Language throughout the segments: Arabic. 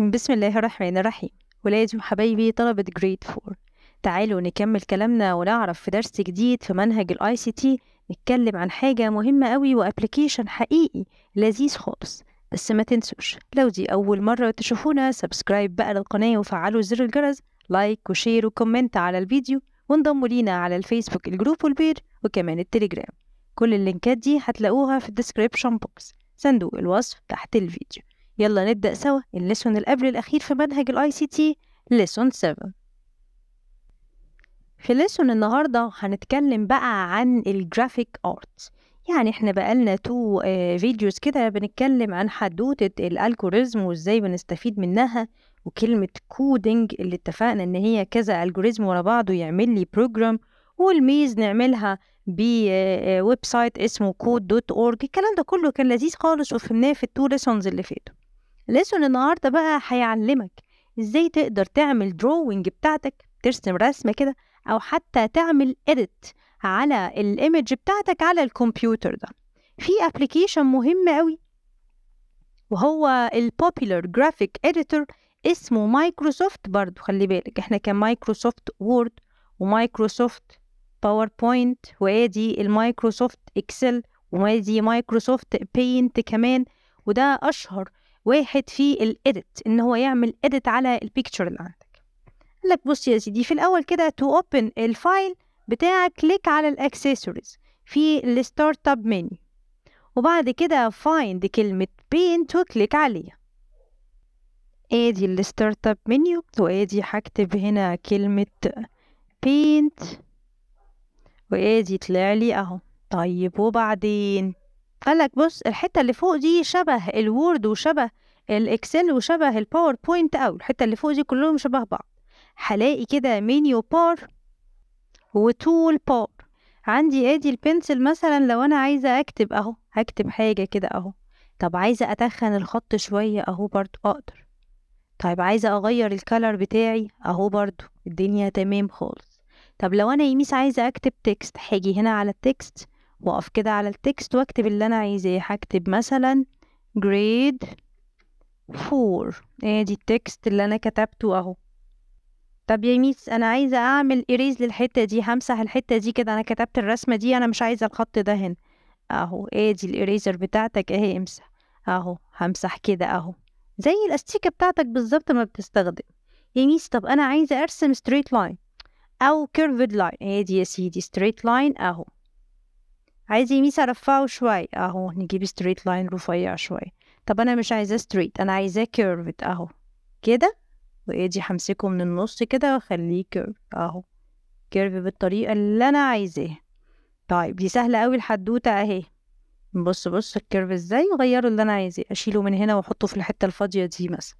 بسم الله الرحمن الرحيم ولادي وحبايبي طلبة جريد فور تعالوا نكمل كلامنا ونعرف في درس جديد في منهج الاي سي تي نتكلم عن حاجة مهمة قوي وابلكيشن حقيقي لذيذ خالص بس ما تنسوش لو دي أول مرة تشوفونا سبسكرايب بقى للقناة وفعلوا زر الجرس لايك وشير وكومنت على الفيديو وانضموا لينا على الفيسبوك الجروب والبير وكمان التليجرام كل اللينكات دي هتلاقوها في الديسكريبشن بوكس صندوق الوصف تحت الفيديو يلا نبدأ سوا الليسون اللي قبل الأخير في منهج سي ICT ليسون 7 في ليسون النهاردة هنتكلم بقى عن الجرافيك ارت يعني احنا بقالنا تو فيديوز آه، كده بنتكلم عن حدوتة الالجوريزم وازاي بنستفيد منها وكلمة كودينج اللي اتفقنا ان هي كذا الجوريزم ورا بعضه يعمل لي بروجرام والميز نعملها بويب سايت آه، آه، اسمه كود دوت اورج الكلام ده كله كان لذيذ خالص وفهمناه في التو ليسونز اللي فاتوا الليسون النهاردة بقى هيعلمك ازاي تقدر تعمل دروينج بتاعتك ترسم رسمة كده أو حتى تعمل إديت على الإيمج بتاعتك على الكمبيوتر ده في ابلكيشن مهم قوي وهو البوبيلر جرافيك اديتور اسمه مايكروسوفت برضو خلي بالك احنا كان مايكروسوفت وورد ومايكروسوفت باوربوينت وادي المايكروسوفت اكسل وادي مايكروسوفت بينت كمان وده اشهر واحد في الإديت إن هو يعمل إديت على البيكتشر اللي عندك قال لك بص يا سيدي في الأول كده تو أوبن الفايل بتاعك كليك على الأكسسوارز في الستارت اب منيو وبعد كده فايند كلمة بينت وكليك عليها ادي الستارت اب منيو وادي هكتب هنا كلمة بينت وادي طلع لي اهو طيب وبعدين لك بص الحتة اللي فوق دي شبه الوورد وشبه الاكسل وشبه الباوربوينت او الحتة اللي فوق دي كلهم شبه بعض هلاقي كده مينيو بار وتول بار عندي ادي البنسل مثلا لو انا عايزة اكتب اهو هكتب حاجة كده اهو طب عايزة اتخن الخط شوية اهو برضو اقدر طيب عايزة اغير الكالر بتاعي اهو برضو الدنيا تمام خالص طب لو انا يميس عايزة اكتب تكست هاجي هنا على التكست واقف كده على التكست واكتب اللي انا عايزاه هكتب مثلا جريد 4 ادي التكست اللي انا كتبته اهو طب يا ميس انا عايزه اعمل اريز للحته دي همسح الحته دي كده انا كتبت الرسمه دي انا مش عايزه الخط ده هنا اهو ادي الاريزر بتاعتك اهي امسح اهو همسح كده اهو زي الاستيكه بتاعتك بالظبط ما بتستخدم يا ميس طب انا عايزه ارسم ستريت لاين او كيرفد لاين ادي يا سيدي ستريت لاين اهو عايز يميس ارفعه شوي اهو نجيب ستريت لاين رفيع شوي طب انا مش عايزاه ستريت انا عايزاه كيرفت اهو كده وادي همسكه من النص كده واخليه كيرف اهو كيرف بالطريقه اللي انا عايزاها طيب دي سهله قوي الحدوته اهي بص بص الكيرف ازاي وغيره اللي انا عايزاه اشيله من هنا واحطه في الحته الفاضيه دي مثلا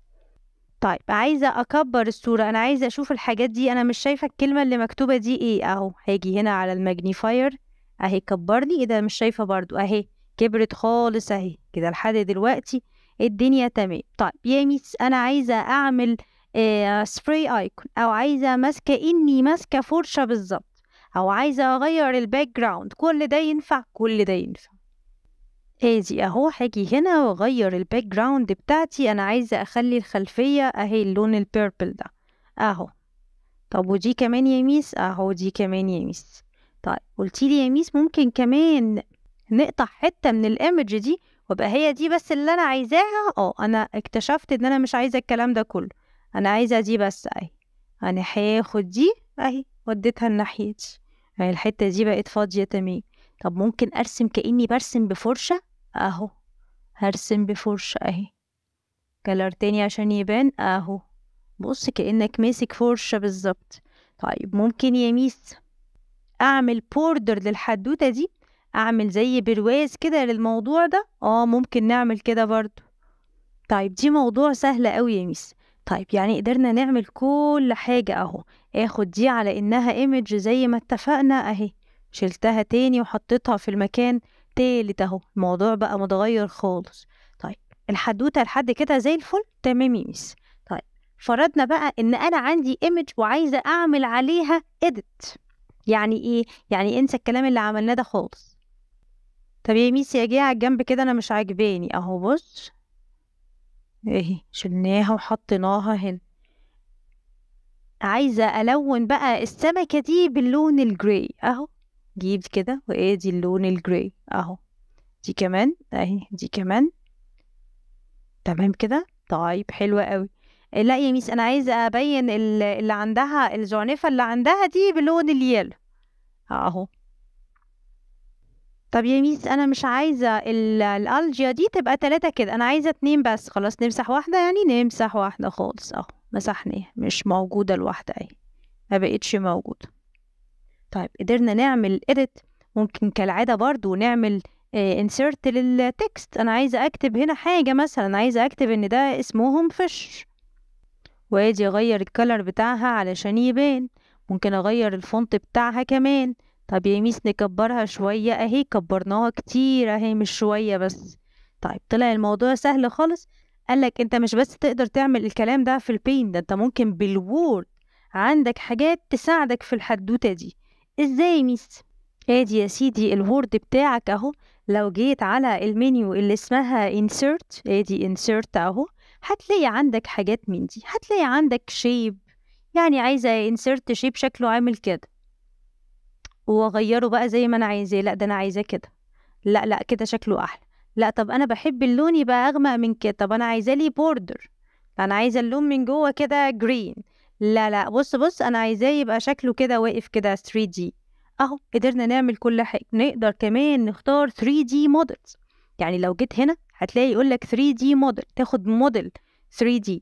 طيب عايزه اكبر الصوره انا عايزه اشوف الحاجات دي انا مش شايفه الكلمه اللي مكتوبه دي ايه اهو هاجي هنا على الماجنيفاير اهي كبرني ايه ده مش شايفه برضو اهي كبرت خالص اهي كده لحد دلوقتي الدنيا تمام طيب يا ميس انا عايزه اعمل آه سبراي ايكون او عايزه ماسكه اني ماسكه فرشه بالظبط او عايزه اغير الباك جراوند كل ده ينفع كل ده ينفع ادي اهو هاجي هنا واغير الباك جراوند بتاعتي انا عايزه اخلي الخلفيه اهي اللون البيربل ده اهو طب ودي كمان يا ميس اهو دي كمان يا ميس طيب قلتي لي يا ميس ممكن كمان نقطع حتة من الإيمج دي وابقى هي دي بس اللي أنا عايزاها اه أنا اكتشفت إن أنا مش عايزة الكلام ده كله أنا عايزة دي بس أهي أنا هاخد دي أهي وديتها لناحيتي اهي الحتة دي بقت فاضية تمام طب ممكن أرسم كأني برسم بفرشة أهو هرسم بفرشة أهي كلر تاني عشان يبان أهو بص كأنك ماسك فرشة بالظبط طيب ممكن يا ميس اعمل بوردر للحدوتة دي اعمل زي برواز كده للموضوع ده اه ممكن نعمل كده برضو طيب دي موضوع سهل قوي يا ميس طيب يعني قدرنا نعمل كل حاجة اهو اخد دي على انها ايمج زي ما اتفقنا اهي شلتها تاني وحطيتها في المكان تالت اهو الموضوع بقى متغير خالص طيب الحدوتة لحد كده زي الفل تمام يا ميس طيب فرضنا بقى ان انا عندي ايمج وعايزة اعمل عليها edit يعني ايه يعني انسى الكلام اللي عملناه ده خالص طب يا ميسي يا جه على الجنب كده انا مش عاجباني اهو بص اهي شلناها وحطيناها هنا عايزة ألون بقى السمكة دي باللون الجراي أهو جيب كده وادي اللون الجراي أهو دي كمان أهي دي كمان تمام كده طيب حلوة قوي لا يا ميس انا عايزه ابين اللي عندها الجعنفه اللي عندها دي بلون اليلو آه، اهو طب يا ميس انا مش عايزه الالجيا دي تبقى تلاتة كده انا عايزه اتنين بس خلاص نمسح واحده يعني نمسح واحده خالص اهو مسحناها مش موجوده الواحده اهي ما بقتش موجوده طيب قدرنا نعمل edit ممكن كالعاده برضو نعمل آه، insert للتكست انا عايزه اكتب هنا حاجه مثلا عايزه اكتب ان ده اسمهم فش وادي اغير الكلر بتاعها علشان يبان ممكن اغير الفونت بتاعها كمان طب يا ميس نكبرها شوية اهي كبرناها كتير اهي مش شوية بس طيب طلع الموضوع سهل خالص قالك انت مش بس تقدر تعمل الكلام ده في البين ده انت ممكن بالوورد عندك حاجات تساعدك في الحدوتة دي ازاي ميس ادي يا سيدي الوورد بتاعك اهو لو جيت على المنيو اللي اسمها insert ادي insert اهو هتلاقي عندك حاجات من دي هتلاقي عندك شيب يعني عايزة انسرت شيب شكله عامل كده واغيره بقى زي ما انا عايزاه لا ده انا عايزاه كده لا لا كده شكله احلى لا طب انا بحب اللون يبقى اغمق من كده طب انا عايزاه لي بوردر انا عايزه اللون من جوه كده جرين لا لا بص بص انا عايزاه يبقى شكله كده واقف كده 3 دي اهو قدرنا نعمل كل حاجه نقدر كمان نختار 3 دي مودلز يعني لو جيت هنا هتلاقي يقول لك 3D موديل تاخد موديل 3D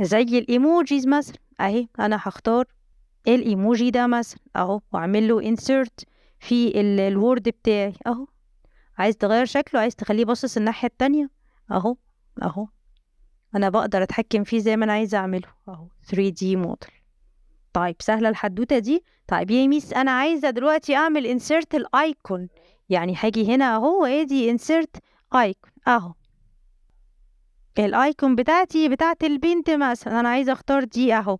زي الايموجيز مثلا اهي انا هختار الايموجي ده مثلا اهو واعمل له insert في الوورد بتاعي اهو عايز تغير شكله عايز تخليه باصص الناحية التانية اهو اهو انا بقدر اتحكم فيه زي ما انا عايزه اعمله اهو 3D موديل طيب سهله الحدوته دي طيب يا ميس انا عايزه دلوقتي اعمل انسرت الايكون يعني هاجي هنا اهو ادي انسرت ايكون اهو الايكون بتاعتي بتاعت البنت مثلا انا عايزه اختار دي اهو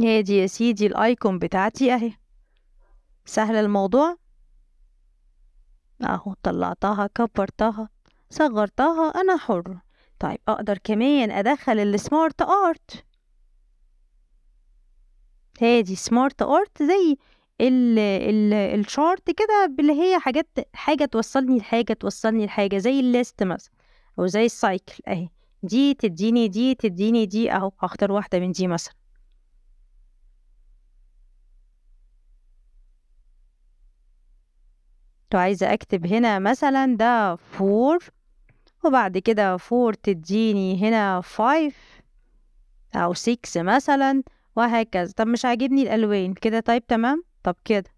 هي دي يا سيدي الايكون بتاعتي اهي سهل الموضوع اهو طلعتها كبرتها صغرتها انا حر طيب اقدر كمان ادخل السمارت ارت هادي سمارت ارت زي الشارت كده اللي هي حاجات حاجة توصلني لحاجة توصلني لحاجة زي الليست مثلا أو زي السايكل أهي دي تديني دي تديني دي أهو هختار واحدة من دي مثلا لو عايزة أكتب هنا مثلا ده فور وبعد كده فور تديني هنا فايف أو سيكس مثلا وهكذا طب مش عاجبني الألوان كده طيب تمام طب كده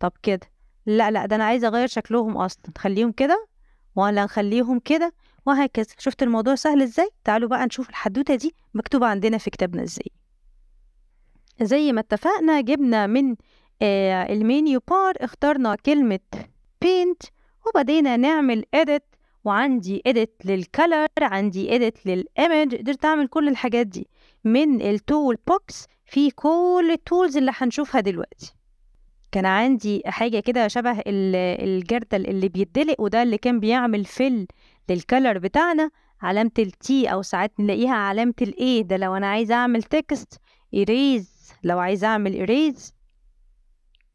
طب كده لا لا ده انا عايزه اغير شكلهم اصلا خليهم كده ولا نخليهم كده وهكذا شفت الموضوع سهل ازاي تعالوا بقى نشوف الحدوته دي مكتوبه عندنا في كتابنا ازاي زي ما اتفقنا جبنا من آه، المينيو بار اخترنا كلمه بينت وبدينا نعمل edit وعندي edit للكلر عندي edit للإيمج قدرت أعمل كل الحاجات دي من التول بوكس في كل التولز اللي هنشوفها دلوقتي كان عندي حاجة كده شبه الجردل اللي بيدلق وده اللي كان بيعمل فل للكلر بتاعنا علامة التي أو ساعات نلاقيها علامة الاي ده لو أنا عايزة أعمل تكست إريز لو عايزة أعمل إريز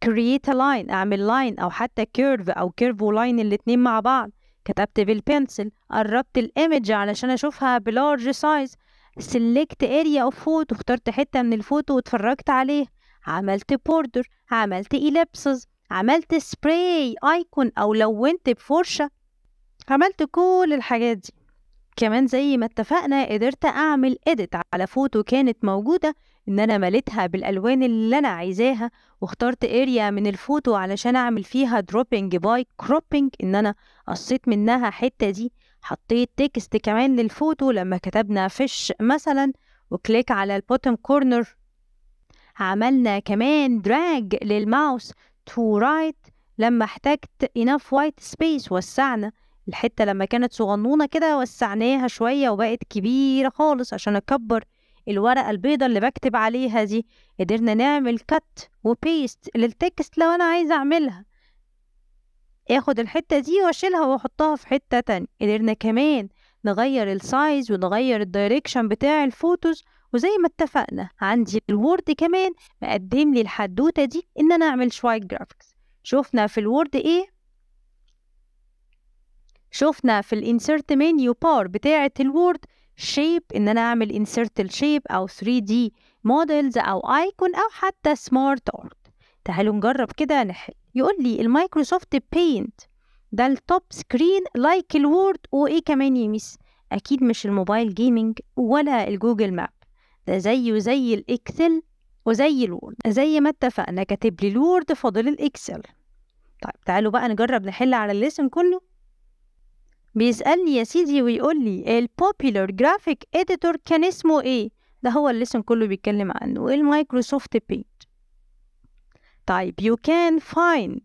كرييت لاين أعمل لاين أو حتى كيرف أو كيرف ولاين الاتنين مع بعض كتبت بالبنسل قربت الايمج علشان أشوفها بلارج سايز سلكت اريا اوف فوتو اخترت حتة من الفوتو واتفرجت عليه عملت بوردر عملت إليبسز عملت سبراي ايكون او لونت بفرشة عملت كل الحاجات دي كمان زي ما اتفقنا قدرت اعمل اديت على فوتو كانت موجودة ان انا مليتها بالالوان اللي انا عايزاها واخترت اريا من الفوتو علشان اعمل فيها دروبينج باي كروبينج ان انا قصيت منها حتة دي حطيت تكست كمان للفوتو لما كتبنا فيش مثلا وكليك على البوتم كورنر عملنا كمان دراج للماوس تو رايت right لما احتجت enough white space وسعنا الحتة لما كانت صغنونة كده وسعناها شوية وبقت كبيرة خالص عشان أكبر الورقة البيضة اللي بكتب عليها دي قدرنا نعمل كت وبيست للتكست لو أنا عايزة أعملها اخد الحتة دي واشيلها واحطها في حتة تانية قدرنا كمان نغير السايز ونغير الدايركشن بتاع الفوتوز وزي ما اتفقنا عندي الوورد كمان مقدم لي الحدوته دي ان انا اعمل شويه جرافيكس شفنا في الوورد ايه شفنا في الانسرت منيو بار بتاعه الوورد شيب ان انا اعمل انسرت الشيب او 3D مودلز او ايكون او حتى سمارت ارت تعالوا نجرب كده نحل يقول لي المايكروسوفت بينت ده التوب سكرين لايك الوورد وايه كمان يا ميس اكيد مش الموبايل جيمنج ولا الجوجل ماب ده زيه زي الإكسل وزي الوورد زي ما اتفقنا كاتب لي الوورد فاضل الإكسل طيب تعالوا بقى نجرب نحل على الليسن كله بيسألني يا سيدي ويقول لي البوبولار جرافيك اديتور كان اسمه ايه ده هو الليسن كله بيتكلم عنه المايكروسوفت بينت طيب يو كان فايند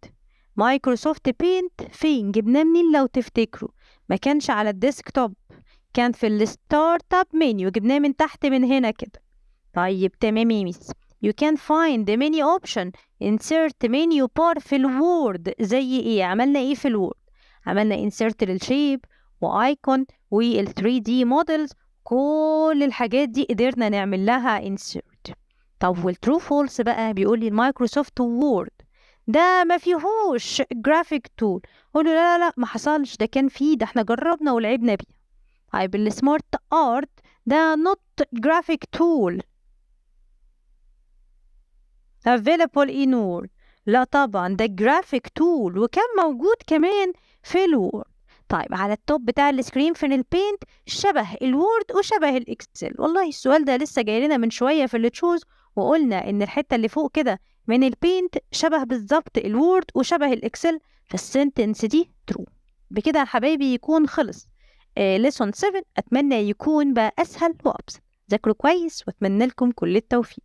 مايكروسوفت بينت فين جبناه منين لو تفتكروا ما كانش على الديسك توب كان في الستارت اب منيو جبناه من تحت من هنا كده طيب تمام يا ميس You can find the menu option insert menu bar في الوورد زي ايه عملنا ايه في الوورد عملنا insert للشيب وايكون وال 3D models كل الحاجات دي قدرنا نعمل لها insert طب والترو فولس بقى بيقول لي مايكروسوفت وورد ده ما فيهوش جرافيك تول اقول له لا لا لا ما حصلش ده كان فيه ده احنا جربنا ولعبنا بيه طيب السمارت ارت ده not graphic tool available in Word لا طبعا ده graphic tool وكان موجود كمان في الوورد طيب على التوب بتاع السكرين فين البينت شبه الوورد وشبه الاكسل والله السؤال ده لسه جاي لنا من شويه في اللي تشوز وقلنا ان الحته اللي فوق كده من البينت شبه بالظبط الوورد وشبه الاكسل فالسنتنس دي ترو بكده يا حبايبي يكون خلص ليسون آه، 7 أتمنى يكون بقى أسهل وأبسط ذاكروا كويس وأتمنى لكم كل التوفيق